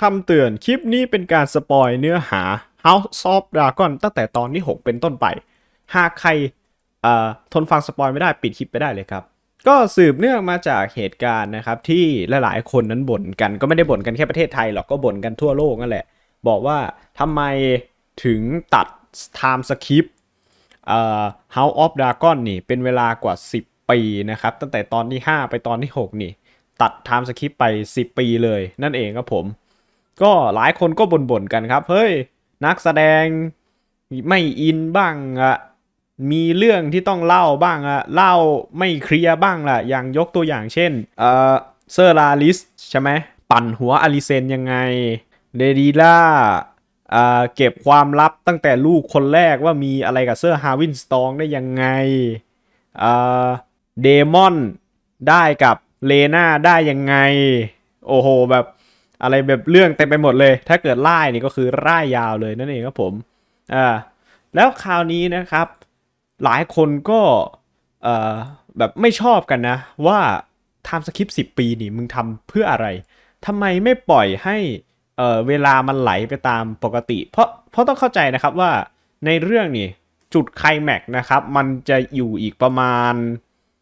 คำเตือน คลิปนี้เป็นการสปอยเนื้อหา House of Dragon ตั้งแต่ตอนที่ 6 เป็นต้นไป หากใครทนฟังสปอยไม่ได้ปิดคลิปไปได้เลยครับ ก็สืบเนื่องมาจากเหตุการณ์นะครับที่หลายๆคนนั้นบ่นกัน ก็ไม่ได้บ่นกันแค่ประเทศไทยหรอกก็บ่นกันทั่วโลกนั่นแหละ บอกว่าทำไมถึงตัด time skip House of Dragon นี่เป็นเวลากว่า 10 ปีนะครับตั้งแต่ตอนที่ 5 ไปตอนที่ 6 นี่ ตัด time skip ไป 10 ปีเลย นั่นเองครับผมก็หลายคนก็บ่นๆกันครับ เฮ้ยนักแสดงไม่อินบ้างอะมีเรื่องที่ต้องเล่าบ้างอะเล่าไม่เคลียร์บ้างล่ะ อย่างยกตัวอย่างเช่น เออเซอร์ลาลิสใช่ไหมปั่นหัวอลิเซนยังไงเดดีล่าเออเก็บความลับตั้งแต่ลูกคนแรกว่ามีอะไรกับเซอร์ฮาวินสตองได้ยังไงเดมอนได้กับเลนาได้ยังไงโอ้โหแบบอะไรแบบเรื่องเต็มไปหมดเลย ถ้าเกิดไล่นี่ก็คือไล่ยาวเลยนั่นเองครับผม อ่า แล้วคราวนี้นะครับ หลายคนก็เอ่อแบบไม่ชอบกันนะ ว่าทำสคริปต์10 ปีนี่มึงทำเพื่ออะไร ทำไมไม่ปล่อยให้ เอ่อเวลามันไหลไปตามปกติ เพราะ เพราะต้องเข้าใจนะครับว่าในเรื่องนี่ จุดไคลแม็กนะครับ มันจะอยู่อีกประมาณ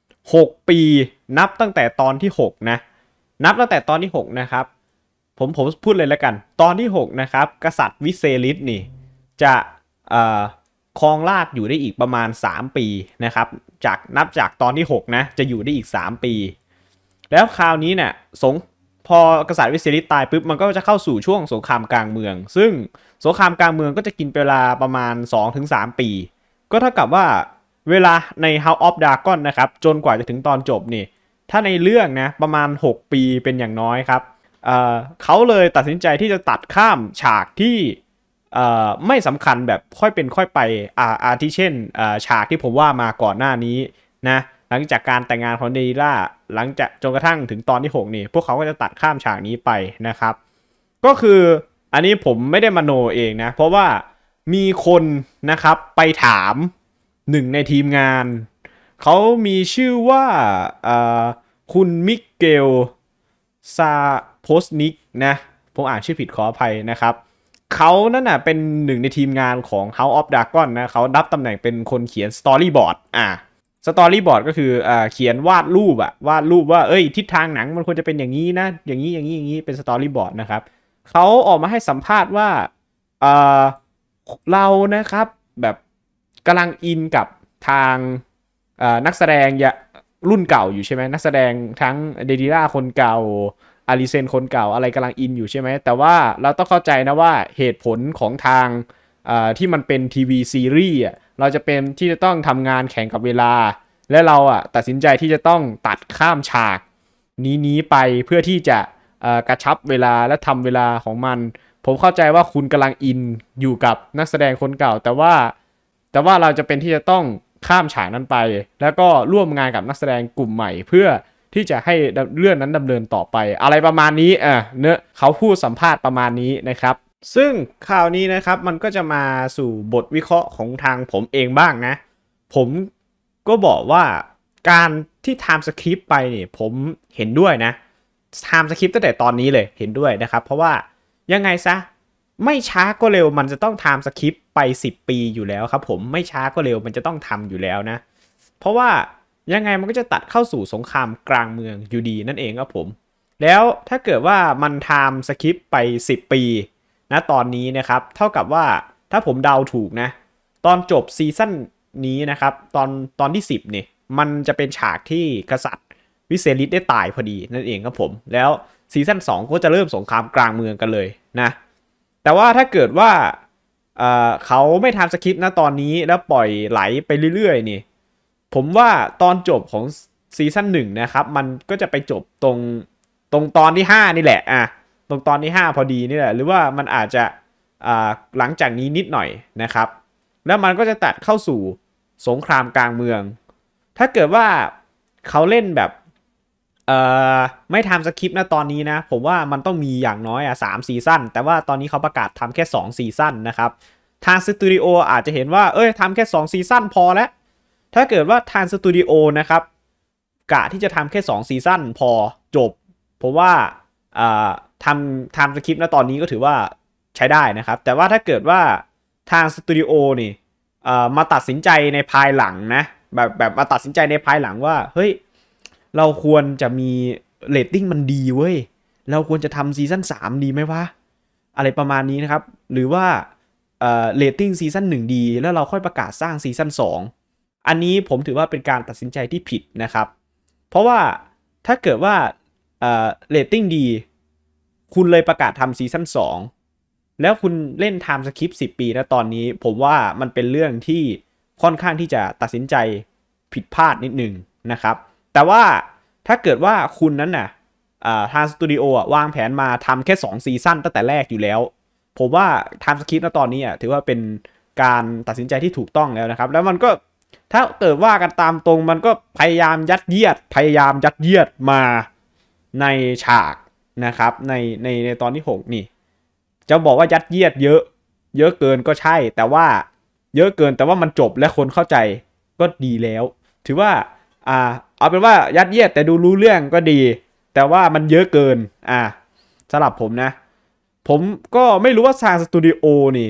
6 ปีนับตั้งแต่ตอนที่ 6 นะ นับตั้งแต่ตอนที่ 6 นะครับผมผมพูดเลยแล้วกันตอนที่6นะครับกษัตริย์วิเซลิสนี่จะครองราชอยู่ได้อีกประมาณ 3 ปีนะครับจากนับจากตอนที่6นะจะอยู่ได้อีก 3 ปี แล้วคราวนี้เนะี่ยสงพอกษัตริย์วิเซลิสตายปุ๊บมันก็จะเข้าสู่ช่วงสงครามกลางเมือง ซึ่งสงครามกลางเมืองก็จะกินเวลาประมาณ 2-3 ปี ก็เท่ากับว่าเวลาใน House of Dragon นะครับจนกว่าจะถึงตอนจบนี่ถ้าในเรื่องนะประมาณ 6 ปีเป็นอย่างน้อยครับเขาเลยตัดสินใจที่จะตัดข้ามฉากที่ไม่สำคัญแบบค่อยเป็นค่อยไปอาอาทิเช่นฉากที่ผมว่ามาก่อนหน้านี้นะหลังจากการแต่งงานของเดลิล่า หลังจากจนกระทั่งถึงตอนที่6นี่พวกเขาก็จะตัดข้ามฉากนี้ไปนะครับ ก็คืออันนี้ผมไม่ได้มโนเองนะเพราะว่ามีคนนะครับ ไปถามหนึ่งในทีมงาน เขามีชื่อว่าคุณมิเกลซาโพสต์นิกนะผมอ่านชื่อผิดขออภัยนะครับ เขานั่นน่ะเป็นหนึ่งในทีมงานของ House of Dragon นะเขารับตำแหน่งเป็นคนเขียนสตอรี่บอร์ดอ่ะสตอรี่บอร์ดก็คืออเขียนวาดรูปอะวาดรูปว่า เอ้ย ทิศทางหนังมันควรจะเป็นอย่างนี้นะ อย่างนี้ อย่างนี้อย่างนี้ เป็นสตอรี่บอร์ดนะครับเขาออกมาให้สัมภาษณ์ว่าอ่าเรานะครับ แบบกำลังอินกับทางนักแสดงรุ่นเก่าอยู่ใช่ไหมนักแสดงทั้งเดดีล่าคนเก่าอาริเซนคนเก่าอะไรกำลังอินอยู่ใช่ไหมแต่ว่าเราต้องเข้าใจนะว่าเหตุผลของทางที่มันเป็นทีวีซีรีส์เราจะเป็นที่จะต้องทำงานแข่งกับเวลา และเราอ่ะตัดสินใจที่จะต้องตัดข้ามฉาก นี้นี้ไปเพื่อที่จะกระชับเวลาและทำเวลาของมัน ผมเข้าใจว่าคุณกำลังอินอยู่กับนักแสดงคนเก่า แต่ว่าแต่ว่าเราจะเป็นที่จะต้องข้ามฉากนั้นไป แล้วก็ร่วมงานกับนักแสดงกลุ่มใหม่เพื่อที่จะให้เรื่องนั้นดำเนินต่อไป อะไรประมาณนี้อ่ะเนื้อเขาพูดสัมภาษณ์ประมาณนี้นะครับ ซึ่งข่าวนี้นะครับมันก็จะมาสู่บทวิเคราะห์ของทางผมเองบ้างนะ ผมก็บอกว่าการที่ไทม์สคริปไปเนี่ยผมเห็นด้วยนะไทม์สคริปตั้งแต่ตอนนี้เลยเห็นด้วยนะครับ เพราะว่ายังไงซะไม่ช้าก็เร็วมันจะต้องไทม์สคริปไป 10 ปีอยู่แล้วครับ ผมไม่ช้าก็เร็วมันจะต้องทำอยู่แล้วนะ เพราะว่ายังไงมันก็จะตัดเข้าสู่สงครามกลางเมืองอยู่ดี นั่นเองครับผมแล้วถ้าเกิดว่ามันไทม์สคริปไป 10 ปีนะตอนนี้นะครับเท่ากับว่าถ้าผมเดาถูกนะตอนจบซีซั่นนี้นะครับตอนตอนที่ 10เนี่ยมันจะเป็นฉากที่กษัตริย์วิเซริสได้ตายพอดีนั่นเองครับผมแล้วซีซั่น2ก็จะเริ่มสงครามกลางเมืองกันเลยนะแต่ว่าถ้าเกิดว่าเขาไม่ทำสคริปต์นะตอนนี้แล้วปล่อยไหลไปเรื่อยๆนี่ผมว่าตอนจบของซีซั่นหนึ่งนะครับ มันก็จะไปจบตรง ตรงตอนที่ 5 นี่แหละอ่ะตรงตอนที่ 5 พอดีนี่แหละ หรือว่ามันอาจจะอ่าหลังจากนี้นิดหน่อยนะครับ แล้วมันก็จะตัดเข้าสู่สงครามกลางเมือง ถ้าเกิดว่าเขาเล่นแบบเอ่อไม่ทำสคริปต์นะตอนนี้นะ ผมว่ามันต้องมีอย่างน้อยอ่ะสามซีซั่นแต่ว่าตอนนี้เขาประกาศทำแค่2ซีซั่นนะครับ ทางสตูดิโออาจจะเห็นว่าเอ้ยทำแค่2ซีซั่นพอแล้วถ้าเกิดว่าทางสตูดิโอนะครับกะที่จะทำแค่2ซีซั่นพอจบผมว่าทำทำสคริปต์ะตอนนี้ก็ถือว่าใช้ได้นะครับ แต่ว่าถ้าเกิดว่าทางสตูดิโอนี่มาตัดสินใจในภายหลังนะแบบแบบมาตัดสินใจในภายหลังว่า เฮ้ยเราควรจะมีเรตติ้งมันดีเว้ยเราควรจะทำซีซั่น3ดีไหมวะอะไรประมาณนี้นะครับ หรือว่าเรตติ้งซีซั่น1ดีแล้วเราค่อยประกาศสร้างซีซั่น2อันนี้ผมถือว่าเป็นการตัดสินใจที่ผิดนะครับ เพราะว่าถ้าเกิดว่าเอ่อเรตติ้งดีคุณเลยประกาศทำซีซั่น2 แล้วคุณเล่นไทม์สคริปต์10 ปีนะตอนนี้ ผมว่ามันเป็นเรื่องที่ค่อนข้างที่จะตัดสินใจผิดพลาดนิดหนึ่งนะครับ แต่ว่าถ้าเกิดว่าคุณนั้นน่ะทางสตูดิโอวางแผนมาทำแค่2ซีซั่นตั้งแต่แรกอยู่แล้ว ผมว่าไทม์สคริปต์ณตอนนี้ถือว่าเป็นการตัดสินใจที่ถูกต้องแล้วนะครับ แล้วมันก็ถ้าเกิดว่ากันตามตรงมันก็พยายามยัดเยียด พยายามยัดเยียดมาในฉากนะครับในในในตอนที่ 6 นี่จะบอกว่ายัดเยียด เยอะเยอะเกินก็ใช่ แต่ว่าเยอะเกินแต่ว่ามันจบและคนเข้าใจก็ดีแล้ว ถือว่าอ่าเอาเป็นว่ายัดเยียดแต่ดูรู้เรื่องก็ดี แต่ว่ามันเยอะเกินอ่าสำหรับผมนะ ผมก็ไม่รู้ว่าทางสตูดิโอนี่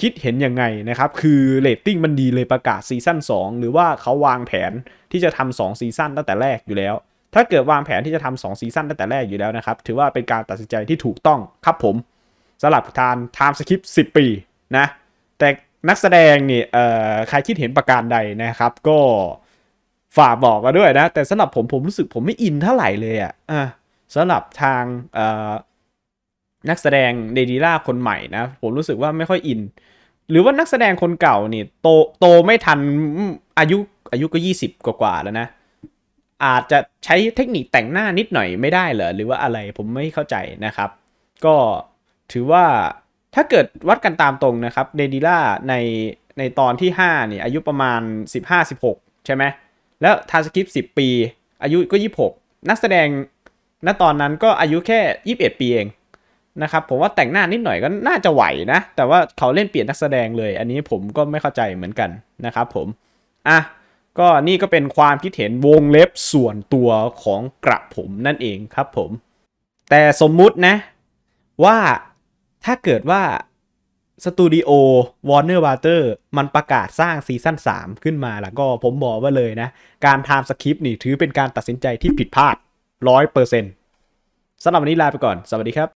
คิดเห็นยังไงนะครับ คือเรตติ้งมันดีเลยประกาศซีซั่น2หรือว่าเขาวางแผนที่จะทำสองซีซั่นตั้งแต่แรกอยู่แล้ว ถ้าเกิดวางแผนที่จะทำสองซีซั่นตั้งแต่แรกอยู่แล้วนะครับ ถือว่าเป็นการตัดสินใจที่ถูกต้องครับผมสำหรับทานไทม์สคริปต์10 ปีนะ แต่นักแสดงนี่เอ่อใครคิดเห็นประการใดนะครับ ก็ฝากบอกมาด้วยนะ แต่สำหรับผมผมรู้สึกผมไม่อินเท่าไหร่เลยอะอ่ะสำหรับทางเอ่อนักแสดงเดดีล่าคนใหม่นะ ผมรู้สึกว่าไม่ค่อยอิน หรือว่านักแสดงคนเก่านี่โตโตไม่ทันอายุอายุก็ 20 กว่ากว่าแล้วนะ อาจจะใช้เทคนิคแต่งหน้านิดหน่อยไม่ได้เหรอหรือว่าอะไรผมไม่เข้าใจนะครับ ก็ถือว่าถ้าเกิดวัดกันตามตรงนะครับเดดีล่าในในตอนที่5นี่อายุประมาณ 15-16 ใช่ไหมแล้วทาสกิป 10 ปี อายุก็ 26 นักแสดงณตอนนั้นก็อายุแค่21ปีเองนะครับผมว่าแต่งหน้านิดหน่อยก็น่าจะไหวนะ แต่ว่าเขาเล่นเปลี่ยนนักแสดงเลย อันนี้ผมก็ไม่เข้าใจเหมือนกันนะครับผม อ่ะก็นี่ก็เป็นความคิดเห็นวงเล็บส่วนตัวของกระผมนั่นเองครับผม แต่สมมุตินะ ว่าถ้าเกิดว่าสตูดิโอ Warner Water มันประกาศสร้างซีซั่น3 ขึ้นมาแล้วก็ผมบอกว่าเลยนะ การทำสคริปต์นี่ถือเป็นการตัดสินใจที่ผิดพลาด 100%สำหรับวันนี้ลาไปก่อนสวัสดีครับ